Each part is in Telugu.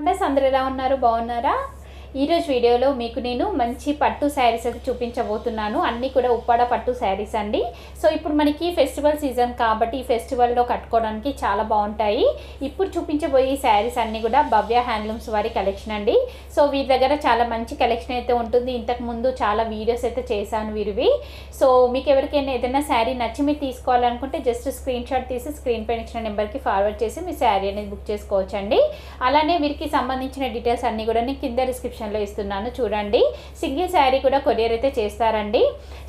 అంటే అందరు ఎలా ఉన్నారు బాగున్నారా ఈరోజు వీడియోలో మీకు నేను మంచి పట్టు శారీస్ అయితే చూపించబోతున్నాను అన్నీ కూడా ఉప్పాడ పట్టు శారీస్ అండి సో ఇప్పుడు మనకి ఫెస్టివల్ సీజన్ కాబట్టి ఈ ఫెస్టివల్లో కట్టుకోవడానికి చాలా బాగుంటాయి ఇప్పుడు చూపించబోయే శారీస్ అన్నీ కూడా భవ్య హ్యాండ్లూమ్స్ వారి కలెక్షన్ అండి సో వీరి దగ్గర చాలా మంచి కలెక్షన్ అయితే ఉంటుంది ఇంతకుముందు చాలా వీడియోస్ అయితే చేశాను వీరివి సో మీకు ఎవరికైనా ఏదైనా శారీ నచ్చి మీరు తీసుకోవాలనుకుంటే జస్ట్ స్క్రీన్ షాట్ తీసి స్క్రీన్ పైన ఇచ్చిన నెంబర్కి ఫార్వర్డ్ చేసి మీ శారీ అనేది బుక్ చేసుకోవచ్చండి అలానే వీరికి సంబంధించిన డీటెయిల్స్ అన్నీ కూడా నేను కింద డిస్క్రిప్షన్ డిస్క్రిప్షన్లో ఇస్తున్నాను చూడండి సింగిల్ శారీ కూడా కొరియర్ అయితే చేస్తారండి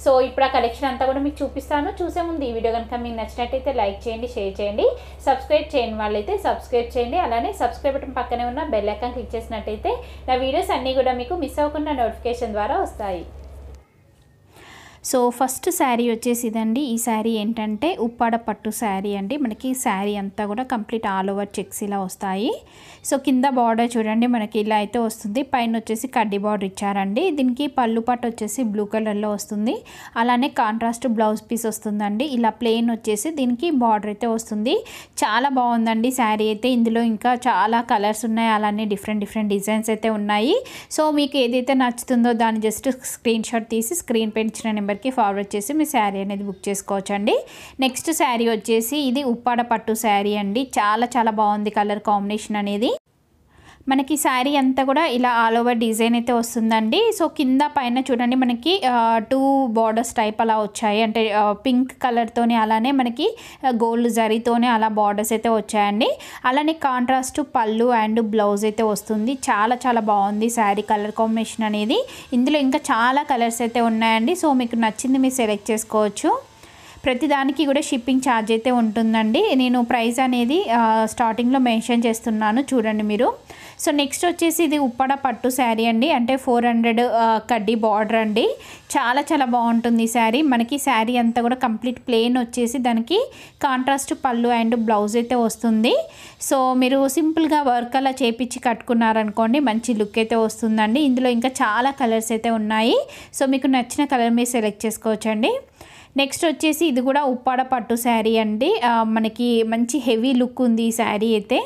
సో ఇప్పుడు ఆ కలెక్షన్ అంతా కూడా మీకు చూపిస్తాను చూసే ముందు ఈ వీడియో కనుక మీకు నచ్చినట్టయితే లైక్ చేయండి షేర్ చేయండి సబ్స్క్రైబ్ చేయని వాళ్ళైతే సబ్స్క్రైబ్ చేయండి అలానే సబ్స్క్రైబ్ బటన్ పక్కనే ఉన్న బెల్ ఐకాన్ క్లిక్ చేసినట్టయితే నా వీడియోస్ అన్నీ కూడా మీకు మిస్ అవ్వకుండా నోటిఫికేషన్ ద్వారా వస్తాయి సో ఫస్ట్ శారీ వచ్చేసి ఇదండి ఈ శారీ ఏంటంటే ఉప్పాడ పట్టు శారీ అండి మనకి శారీ అంతా కూడా కంప్లీట్ ఆల్ ఓవర్ చెక్స్ ఇలా వస్తాయి సో కింద బార్డర్ చూడండి మనకి ఇలా అయితే వస్తుంది పైన వచ్చేసి కడ్డీ బార్డర్ ఇచ్చారండి దీనికి పళ్ళు పట్టు వచ్చేసి బ్లూ కలర్లో వస్తుంది అలానే కాంట్రాస్ట్ బ్లౌజ్ పీస్ వస్తుందండి ఇలా ప్లెయిన్ వచ్చేసి దీనికి బార్డర్ అయితే వస్తుంది చాలా బాగుందండి శారీ అయితే ఇందులో ఇంకా చాలా కలర్స్ ఉన్నాయి అలానే డిఫరెంట్ డిఫరెంట్ డిజైన్స్ అయితే ఉన్నాయి సో మీకు ఏదైతే నచ్చుతుందో దాన్ని జస్ట్ స్క్రీన్ షాట్ తీసి స్క్రీన్ పెంచిన నెంబర్కి ఫార్వర్డ్ చేసి మీ శారీ అనేది బుక్ చేసుకోవచ్చు అండి నెక్స్ట్ శారీ వచ్చేసి ఇది ఉప్పాడ పట్టు శారీ అండి చాలా చాలా బాగుంది కలర్ కాంబినేషన్ అనేది మనకి శారీ అంతా కూడా ఇలా ఆల్ ఓవర్ డిజైన్ అయితే వస్తుందండి సో కింద పైన చూడండి మనకి టూ బార్డర్స్ టైప్ అలా వచ్చాయి అంటే పింక్ కలర్తోనే అలానే మనకి గోల్డ్ జరీతోనే అలా బార్డర్స్ అయితే వచ్చాయండి అలానే కాంట్రాస్ట్ పళ్ళు అండ్ బ్లౌజ్ అయితే వస్తుంది చాలా చాలా బాగుంది శారీ కలర్ కాంబినేషన్ అనేది ఇందులో ఇంకా చాలా కలర్స్ అయితే ఉన్నాయండి సో మీకు నచ్చింది మీరు సెలెక్ట్ చేసుకోవచ్చు ప్రతిదానికి కూడా షిప్పింగ్ ఛార్జ్ అయితే ఉంటుందండి నేను ప్రైస్ అనేది స్టార్టింగ్లో మెన్షన్ చేస్తున్నాను చూడండి మీరు సో నెక్స్ట్ వచ్చేసి ఇది ఉప్పడ పట్టు శారీ అండి అంటే ఫోర్ హండ్రెడ్ కడ్డీ బార్డర్ అండి చాలా చాలా బాగుంటుంది ఈ శారీ మనకి శారీ అంతా కూడా కంప్లీట్ ప్లెయిన్ వచ్చేసి దానికి కాంట్రాస్ట్ పళ్ళు అండ్ బ్లౌజ్ అయితే వస్తుంది సో మీరు సింపుల్గా వర్క్ అలా చేపించి కట్టుకున్నారనుకోండి మంచి లుక్ అయితే వస్తుందండి ఇందులో ఇంకా చాలా కలర్స్ అయితే ఉన్నాయి సో మీకు నచ్చిన కలర్ మీరు సెలెక్ట్ చేసుకోవచ్చండి నెక్స్ట్ వచ్చేసి ఇది కూడా ఉప్పాడ పట్టు శారీ అండి మనకి మంచి హెవీ లుక్ ఉంది ఈ శారీ అయితే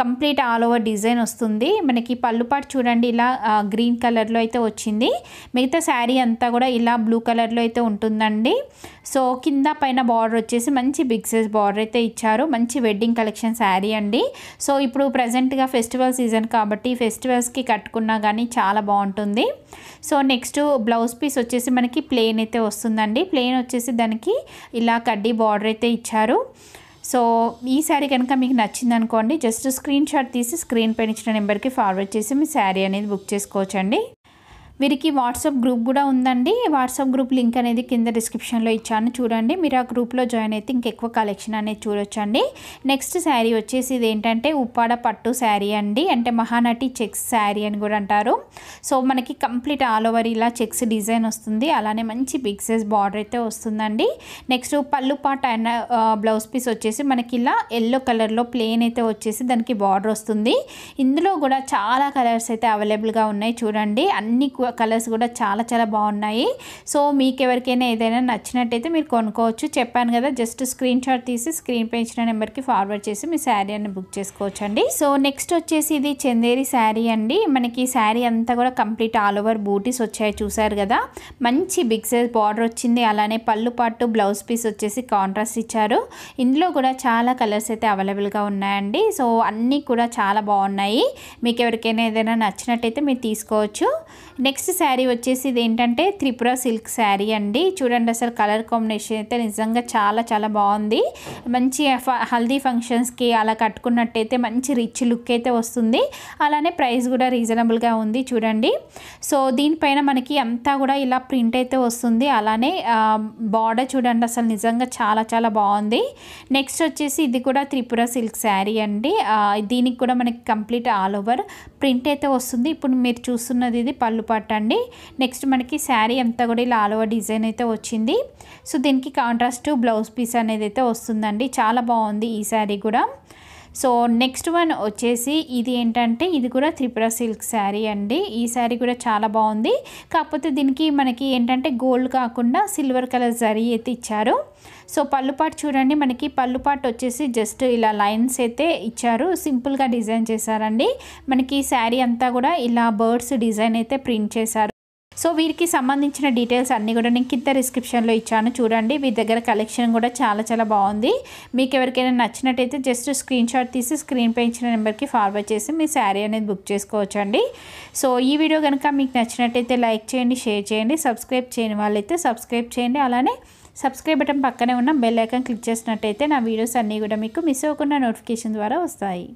కంప్లీట్ ఆల్ ఓవర్ డిజైన్ వస్తుంది మనకి పళ్ళుపాటు చూడండి ఇలా గ్రీన్ కలర్లో అయితే వచ్చింది మిగతా శారీ అంతా కూడా ఇలా బ్లూ కలర్లో అయితే ఉంటుందండి సో కింద పైన బార్డర్ వచ్చేసి మంచి బిగ్ సైజ్ బార్డర్ అయితే ఇచ్చారు మంచి వెడ్డింగ్ కలెక్షన్ శారీ అండి సో ఇప్పుడు ప్రజెంట్గా ఫెస్టివల్ సీజన్ కాబట్టి ఫెస్టివల్స్కి కట్టుకున్నా కానీ చాలా బాగుంటుంది సో నెక్స్ట్ బ్లౌజ్ పీస్ వచ్చేసి మనకి ప్లెయిన్ అయితే వస్తుందండి ప్లెయిన్ వచ్చేసి వచ్చేసి దానికి ఇలా కడ్డీ బార్డర్ అయితే ఇచ్చారు సో ఈ శారీ కనుక మీకు నచ్చింది అనుకోండి జస్ట్ స్క్రీన్ షాట్ తీసి స్క్రీన్ పైన ఇచ్చిన నెంబర్కి ఫార్వర్డ్ చేసి మీ శారీ అనేది బుక్ చేసుకోవచ్చండి వీరికి వాట్సాప్ గ్రూప్ కూడా ఉందండి వాట్సాప్ గ్రూప్ లింక్ అనేది కింద డిస్క్రిప్షన్లో ఇచ్చాను చూడండి మీరు ఆ గ్రూప్లో జాయిన్ అయితే ఇంకెక్కువ కలెక్షన్ అనేది చూడొచ్చండి నెక్స్ట్ శారీ వచ్చేసి ఇది ఏంటంటే ఉప్పాడ పట్టు శారీ అండి అంటే మహానటి చెక్స్ శారీ అని కూడా అంటారు సో మనకి కంప్లీట్ ఆల్ ఓవర్ ఇలా చెక్స్ డిజైన్ వస్తుంది అలానే మంచి బిగ్ సైజ్ బార్డర్ అయితే వస్తుందండి నెక్స్ట్ పళ్ళు పాట్ అన్న బ్లౌజ్ పీస్ వచ్చేసి మనకి ఇలా ఎల్లో కలర్లో ప్లేన్ అయితే వచ్చేసి దానికి బార్డర్ వస్తుంది ఇందులో కూడా చాలా కలర్స్ అయితే అవైలబుల్గా ఉన్నాయి చూడండి అన్ని కలర్స్ కూడా చాలా చాలా బాగున్నాయి సో మీకు ఎవరికైనా ఏదైనా నచ్చినట్టయితే మీరు కొనుక్కోవచ్చు చెప్పాను కదా జస్ట్ స్క్రీన్ షాట్ తీసి స్క్రీన్ పై ఇచ్చిన నెంబర్కి ఫార్వర్డ్ చేసి మీ శారీ అని బుక్ చేసుకోవచ్చు అండి సో నెక్స్ట్ వచ్చేసి ఇది చందేరి శారీ అండి మనకి శారీ అంతా కూడా కంప్లీట్ ఆల్ ఓవర్ బూటీస్ వచ్చాయి చూసారు కదా మంచి బిగ్ సైజ్ బార్డర్ వచ్చింది అలానే పళ్ళు పాటు బ్లౌజ్ పీస్ వచ్చేసి కాంట్రాస్ట్ ఇచ్చారు ఇందులో కూడా చాలా కలర్స్ అయితే అవైలబుల్గా ఉన్నాయండి సో అన్నీ కూడా చాలా బాగున్నాయి మీకు ఎవరికైనా ఏదైనా నచ్చినట్టయితే మీరు తీసుకోవచ్చు నెక్స్ట్ నెక్స్ట్ శారీ వచ్చేసి ఇది ఏంటంటే త్రిపుర సిల్క్ శారీ అండి చూడండి అసలు కలర్ కాంబినేషన్ అయితే నిజంగా చాలా చాలా బాగుంది మంచి హల్దీ ఫంక్షన్స్కి అలా కట్టుకున్నట్టయితే మంచి రిచ్ లుక్ అయితే వస్తుంది అలానే ప్రైస్ కూడా రీజనబుల్గా ఉంది చూడండి సో దీనిపైన మనకి అంతా కూడా ఇలా ప్రింట్ అయితే వస్తుంది అలానే బార్డర్ చూడండి అసలు నిజంగా చాలా చాలా బాగుంది నెక్స్ట్ వచ్చేసి ఇది కూడా త్రిపుర సిల్క్ శారీ అండి దీనికి కూడా మనకి కంప్లీట్ ఆల్ ఓవర్ ప్రింట్ అయితే వస్తుంది ఇప్పుడు మీరు చూస్తున్నది ఇది పళ్ళు అండి నెక్స్ట్ మనకి శారీ అంతా కూడా ఇలా ఆలువ డిజైన్ అయితే వచ్చింది సో దీనికి కాంట్రాస్ట్ బ్లౌజ్ పీస్ అనేది అయితే వస్తుందండి చాలా బాగుంది ఈ శారీ కూడా సో నెక్స్ట్ వన్ వచ్చేసి ఇది ఏంటంటే ఇది కూడా త్రిపుర సిల్క్ శారీ అండి ఈ శారీ కూడా చాలా బాగుంది కాకపోతే దీనికి మనకి ఏంటంటే గోల్డ్ కాకుండా సిల్వర్ కలర్ జరీ అయితే ఇచ్చారు సో పళ్ళుపాటు చూడండి మనకి పళ్ళుపాటు వచ్చేసి జస్ట్ ఇలా లైన్స్ అయితే ఇచ్చారు సింపుల్గా డిజైన్ చేశారండి మనకి శారీ అంతా కూడా ఇలా బర్డ్స్ డిజైన్ అయితే ప్రింట్ చేశారు సో వీరికి సంబంధించిన డీటెయిల్స్ అన్నీ కూడా నేను కింద డిస్క్రిప్షన్లో ఇచ్చాను చూడండి వీరి దగ్గర కలెక్షన్ కూడా చాలా చాలా బాగుంది మీకు ఎవరికైనా నచ్చినట్టయితే జస్ట్ స్క్రీన్ షాట్ తీసి స్క్రీన్ పై ఇచ్చిన నెంబర్కి ఫార్వర్డ్ చేసి మీ శారీ అనేది బుక్ చేసుకోవచ్చండి సో ఈ వీడియో కనుక మీకు నచ్చినట్టయితే లైక్ చేయండి షేర్ చేయండి సబ్స్క్రైబ్ చేయని వాళ్ళైతే సబ్స్క్రైబ్ చేయండి అలానే సబ్స్క్రైబ్ బటన్ పక్కనే ఉన్న బెల్ ఐకాన్ క్లిక్ చేసినట్టయితే నా వీడియోస్ అన్నీ కూడా మీకు మిస్ అవ్వకుండా నోటిఫికేషన్ ద్వారా వస్తాయి